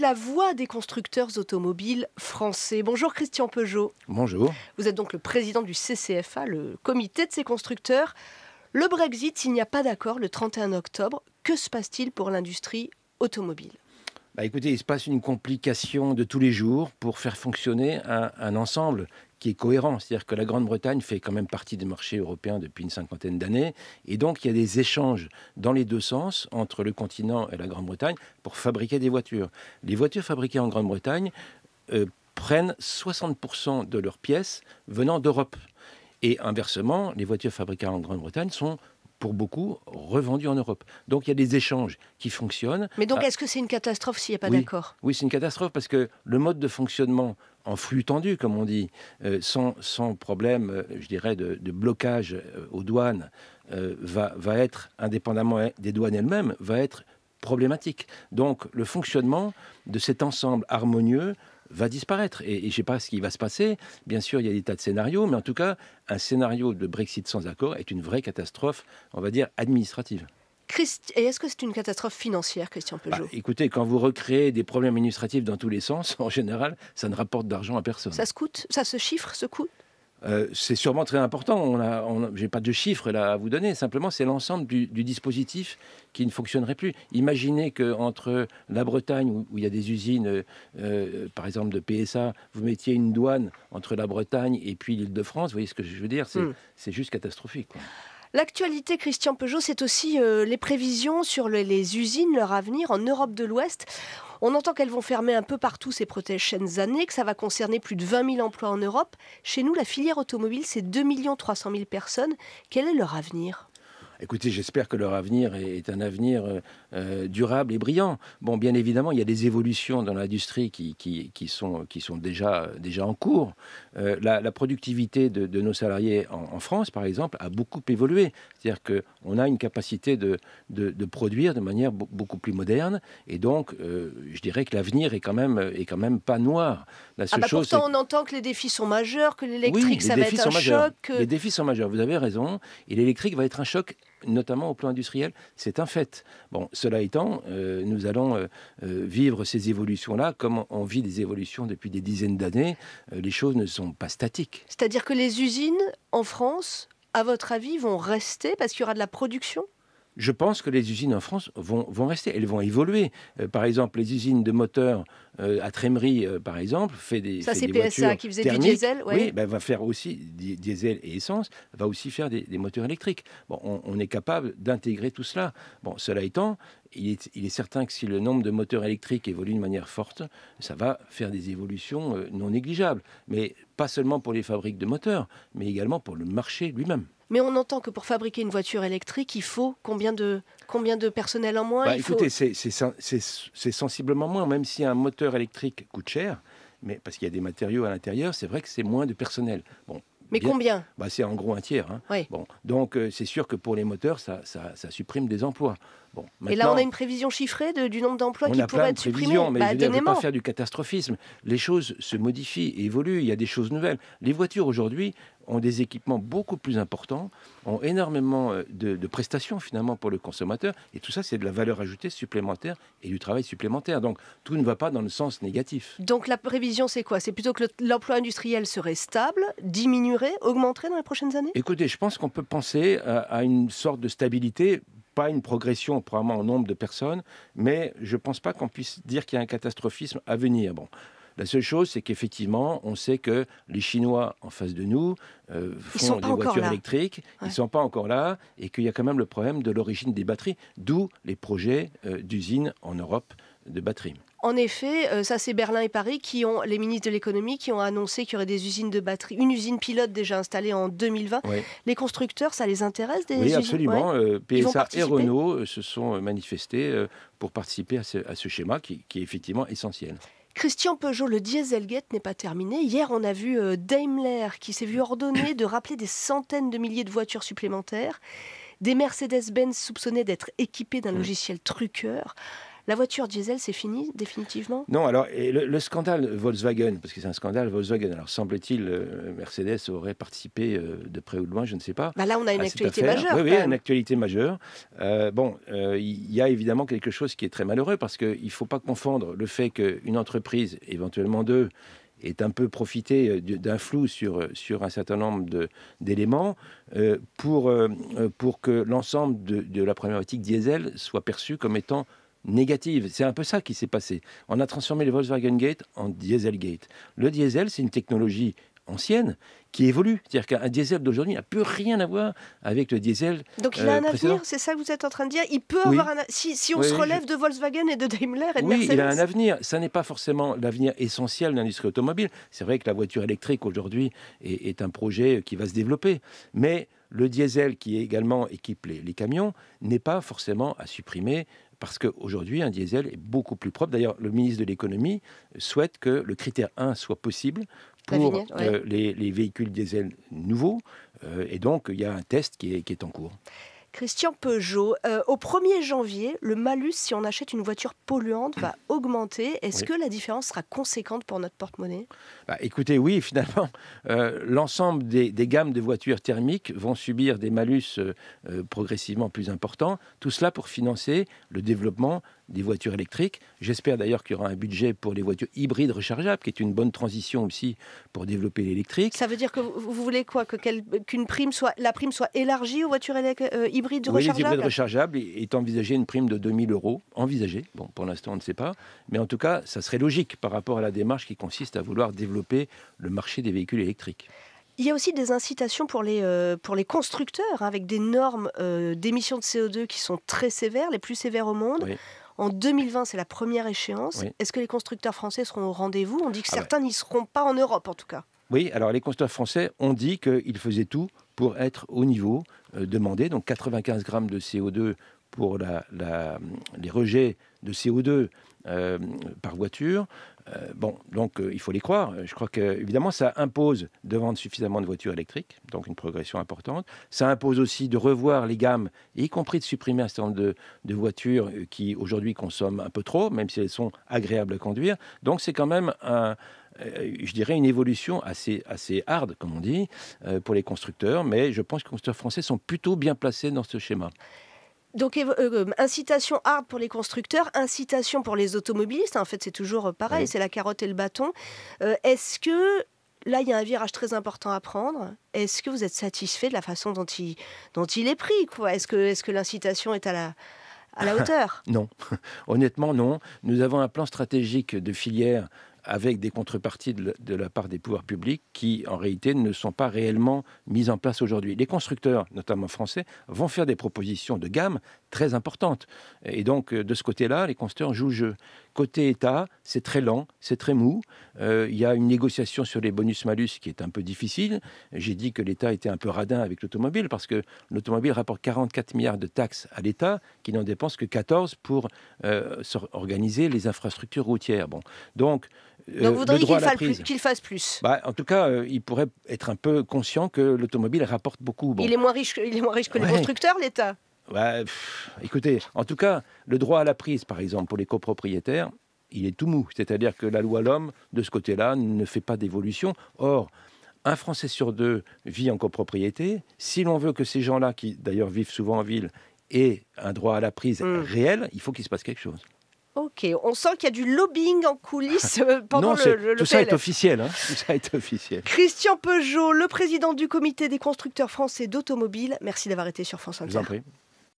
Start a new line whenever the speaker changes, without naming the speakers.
la voix des constructeurs automobiles français. Bonjour Christian Peugeot. Bonjour. Vous êtes donc le président du CCFA, le comité de ces constructeurs. Le Brexit, s'il n'y a pas d'accord le 31 octobre, que se passe-t-il pour l'industrie automobile
bah écoutez, il se passe une complication de tous les jours pour faire fonctionner un ensemble qui est cohérent. C'est-à-dire que la Grande-Bretagne fait quand même partie des marchés européens depuis une cinquantaine d'années. Et donc, il y a des échanges dans les deux sens entre le continent et la Grande-Bretagne pour fabriquer des voitures. Les voitures fabriquées en Grande-Bretagne euh, prennent 60% de leurs pièces venant d'Europe. Et inversement, les voitures fabriquées en Grande-Bretagne sont pour beaucoup revendues en Europe. Donc il y a des échanges qui fonctionnent. Mais donc ah. est-ce
que c'est une catastrophe s'il n'y a pas d'accord
Oui, c'est une catastrophe parce que le mode de fonctionnement en flux tendu, comme on dit, euh, sans, sans, problème, euh, je dirais, de, blocage euh, aux douanes, va, va être, indépendamment hein, des douanes elles-mêmes, va être problématique. Donc le fonctionnement de cet ensemble harmonieux va disparaître. Et, et je ne sais pas ce qui va se passer. Bien sûr, il y a des tas de scénarios, mais en tout cas, un scénario de Brexit sans accord est une vraie catastrophe, on va dire, administrative.
Et est-ce que c'est une catastrophe financière, Christian bah,
Peugeot Écoutez, quand vous recréez des problèmes administratifs dans tous les sens, en général, ça ne rapporte d'argent à personne. Ça
se coûte Ça se chiffre, ce coût
euh, c'est sûrement très important. On n'ai J'ai pas de chiffres à vous donner. Simplement, c'est l'ensemble du, dispositif qui ne fonctionnerait plus. Imaginez qu'entre la Bretagne, où, il y a des usines, euh, euh, par exemple de PSA, vous mettiez une douane entre la Bretagne et puis l'Île-de-France. Vous voyez ce que je veux dire hmm. C'est juste catastrophique.
L'actualité, Christian Peugeot, c'est aussi euh, les prévisions sur les usines, leur avenir en Europe de l'Ouest. On entend qu'elles vont fermer un peu partout ces prochaines années, que ça va concerner plus de 20 000 emplois en Europe. Chez nous, la filière automobile, c'est 2 300 000 personnes. Quel est leur avenir
Écoutez, j'espère que leur avenir est, un avenir euh, euh, durable et brillant. Bon, bien évidemment, il y a des évolutions dans l'industrie qui, sont, déjà, en cours. Euh, la, productivité de, nos salariés en, France, par exemple, a beaucoup évolué. C'est-à-dire qu'on a une capacité de, de, produire de manière beaucoup plus moderne. Et donc, euh, je dirais que l'avenir est, quand même, est quand même pas noir. La ah seule bah chose pourtant,
on entend que les défis sont majeurs, que l'électrique, ça va être un choc. Les
défis sont majeurs, vous avez raison. Et l'électrique va être un choc notamment au plan industriel, c'est un fait. Bon, cela étant, euh, nous allons euh, vivre ces évolutions-là comme on vit des évolutions depuis des dizaines d'années. les choses ne sont pas statiques.
C'est-à-dire que les usines en France à votre avis, vont rester parce qu'il y aura de la production
je pense que les usines en France vont, vont rester, elles vont évoluer. Euh, par exemple, les usines de moteurs euh, à Trémery, euh, par exemple, fait des Ça, c'est PSA qui faisait du diesel, oui. Bah, va faire aussi diesel et essence, va aussi faire des, moteurs électriques. Bon, on, est capable d'intégrer tout cela. Bon, cela étant, il est, certain que si le nombre de moteurs électriques évolue de manière forte, ça va faire des évolutions euh, non négligeables. Mais pas seulement pour les fabriques de moteurs, mais également pour le marché lui-même.
Mais on entend que pour fabriquer une voiture électrique, il faut combien de, combien de personnel en moins bah, Écoutez,
c'est sensiblement moins, même si un moteur électrique coûte cher mais parce qu'il y a des matériaux à l'intérieur, c'est vrai que c'est moins de personnel. Bon, mais combien bah C'est en gros un tiers. Hein. Bon, donc euh, c'est sûr que pour les moteurs, ça, supprime des emplois. Bon, et là, on a une
prévision chiffrée du nombre d'emplois qui pourraient être supprimés. Mais bah, je ne veux pas faire du
catastrophisme. Les choses se modifient et évoluent. Il y a des choses nouvelles. Les voitures aujourd'hui, ont des équipements beaucoup plus importants, ont énormément euh, de, prestations finalement pour le consommateur. Et tout ça, c'est de la valeur ajoutée supplémentaire et du travail supplémentaire. Donc tout ne va pas dans le sens négatif.
Donc la prévision, c'est quoi C'est plutôt que l'emploi industriel serait stable, diminuerait, augmenterait dans les prochaines années
Écoutez, je pense qu'on peut penser à, une sorte de stabilité pas une progression probablement en nombre de personnes, mais je ne pense pas qu'on puisse dire qu'il y a un catastrophisme à venir. Bon, la seule chose, c'est qu'effectivement, on sait que les Chinois en face de nous euh, font des voitures électriques, ils ne sont pas encore là, et qu'il y a quand même le problème de l'origine des batteries, d'où les projets euh, d'usines en Europe de batteries.
En effet, euh, ça c'est Berlin et Paris qui ont les ministres de l'économie qui ont annoncé qu'il y aurait des usines de batteries, une usine pilote déjà installée en 2020. Les constructeurs, ça les intéresse des oui, absolument. PSA et Renault
se sont manifestés pour participer à ce, schéma qui est effectivement essentiel.
Christian Peugeot, le Dieselgate n'est pas terminé. Hier, on a vu euh, Daimler qui s'est vu ordonner de rappeler des centaines de milliers de voitures supplémentaires. Des Mercedes-Benz soupçonnées d'être équipées d'un logiciel truqueur. La voiture diesel, c'est fini définitivement Non,
alors et le, scandale Volkswagen, parce que c'est un scandale Volkswagen, alors semble-t-il, euh, Mercedes aurait participé euh, de près ou de loin, je ne sais pas. Bah là, on a une actualité majeure. Oui, oui, une actualité majeure. Euh, bon, il y a évidemment quelque chose qui est très malheureux, parce qu'il ne faut pas confondre le fait qu'une entreprise, éventuellement deux, est un peu profité d'un flou sur, sur un certain nombre d'éléments pour, pour que l'ensemble de, la première problématique diesel soit perçu comme étant négative. C'est un peu ça qui s'est passé. On a transformé le Volkswagen Gate en Dieselgate. Le diesel, c'est une technologie ancienne qui évolue. C'est-à-dire qu'un diesel d'aujourd'hui n'a plus rien à voir avec le diesel. Donc il a euh, un avenir,
c'est ça que vous êtes en train de dire Il peut avoir un si, on se relève de Volkswagen et de Daimler et de oui, il a
un avenir. Ça n'est pas forcément l'avenir essentiel de l'industrie automobile. C'est vrai que la voiture électrique aujourd'hui est, un projet qui va se développer. Mais le diesel qui également équipe les camions n'est pas forcément à supprimer parce qu'aujourd'hui, un diesel est beaucoup plus propre. D'ailleurs, le ministre de l'économie souhaite que le critère 1 soit possible pour euh, les, véhicules diesel nouveaux. Euh, et donc, il y a un test qui est en cours.
Christian Peugeot, euh, au 1er janvier, le malus si on achète une voiture polluante va augmenter. Est-ce que la différence sera conséquente pour notre porte-monnaie
bah, Écoutez, oui, finalement, euh, l'ensemble des, gammes de voitures thermiques vont subir des malus euh, progressivement plus importants. Tout cela pour financer le développement des voitures électriques. J'espère d'ailleurs qu'il y aura un budget pour les voitures hybrides rechargeables, qui est une bonne transition aussi pour développer l'électrique.
Ça veut dire que vous voulez quoi que qu'une prime soit la prime soit élargie aux voitures euh, hybrides rechargeables. Les hybrides
rechargeables est envisagé une prime de 2000 euros envisagée. Bon, pour l'instant on ne sait pas, mais en tout cas ça serait logique par rapport à la démarche qui consiste à vouloir développer le marché des véhicules électriques.
Il y a aussi des incitations pour les, euh, pour les constructeurs, hein, avec des normes euh, d'émissions de CO2 qui sont très sévères, les plus sévères au monde. Oui. En 2020, c'est la première échéance. Est-ce que les constructeurs français seront au rendez-vous On dit que ah certains n'y seront pas en Europe, en tout cas.
Oui, alors les constructeurs français ont dit qu'ils faisaient tout pour être au niveau euh, demandé, donc 95 grammes de CO2 pour les rejets de CO2 euh, par voiture. Euh, bon, donc euh, il faut les croire. Je crois que évidemment ça impose de vendre suffisamment de voitures électriques, donc une progression importante. Ça impose aussi de revoir les gammes, y compris de supprimer un certain nombre de, voitures qui aujourd'hui consomment un peu trop, même si elles sont agréables à conduire. Donc c'est quand même je dirais, une évolution assez, assez comme on dit, pour les constructeurs, mais je pense que les constructeurs français sont plutôt bien placés dans ce schéma.
Donc euh, euh, incitation hard pour les constructeurs, incitation pour les automobilistes. En fait, c'est toujours euh, pareil, c'est la carotte et le bâton. Est-ce que là, il y a un virage très important à prendre Est-ce que vous êtes satisfait de la façon dont il, est pris Est-ce que, est que l'incitation est à la hauteur
Non, honnêtement non. Nous avons un plan stratégique de filière avec des contreparties de, la part des pouvoirs publics qui, en réalité, ne sont pas réellement mises en place aujourd'hui. Les constructeurs, notamment français, vont faire des propositions de gamme très importantes. Et donc, euh, de ce côté-là, les constructeurs jouent jeu. Côté État, c'est très lent, c'est très mou. Euh, il y a une négociation sur les bonus-malus qui est un peu difficile. J'ai dit que l'État était un peu radin avec l'automobile parce que l'automobile rapporte 44 milliards de taxes à l'État qui n'en dépense que 14 pour euh, organiser les infrastructures routières. Bon. Donc, donc euh, vous voudriez qu'il
fasse plus
bah, En tout cas, euh, il pourrait être un peu conscient que l'automobile rapporte beaucoup. Il, est
moins riche, est moins riche que les constructeurs, l'État
bah, Écoutez, en tout cas, le droit à la prise, par exemple, pour les copropriétaires, il est tout mou. C'est-à-dire que la loi L'Homme, de ce côté-là, ne fait pas d'évolution. Or, un Français sur deux vit en copropriété. Si l'on veut que ces gens-là, qui d'ailleurs vivent souvent en ville, aient un droit à la prise hmm. réel, il faut qu'il se passe quelque chose.
Ok, on sent qu'il y a du lobbying en coulisses euh, pendant le, Tout ça est
officiel. Hein. tout ça officiel.
Christian Peugeot, le président du comité des constructeurs français d'automobiles, merci d'avoir été sur France Inter.